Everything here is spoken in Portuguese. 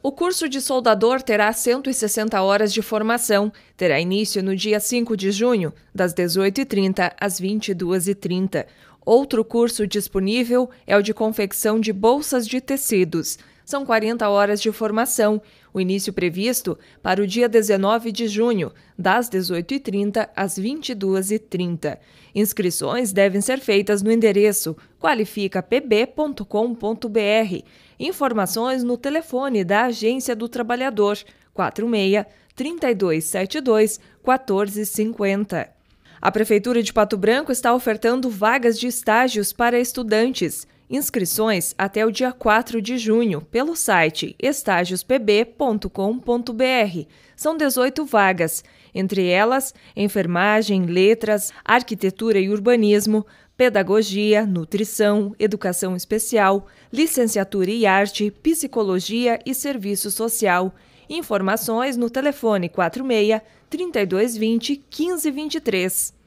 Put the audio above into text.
O curso de soldador terá 160 horas de formação. Terá início no dia 5 de junho, das 18h30 às 22h30. Outro curso disponível é o de confecção de bolsas de tecidos são 40 horas de formação. O início previsto para o dia 19 de junho, das 18h30 às 22h30. Inscrições devem ser feitas no endereço qualificapb.com.br. Informações no telefone da Agência do Trabalhador 46 3272 1450. A Prefeitura de Pato Branco está ofertando vagas de estágios para estudantes. Inscrições até o dia 4 de junho pelo site estágiospb.com.br. São 18 vagas, entre elas enfermagem, letras, arquitetura e urbanismo, pedagogia, nutrição, educação especial, licenciatura e arte, psicologia e serviço social. Informações no telefone 46 3220 1523.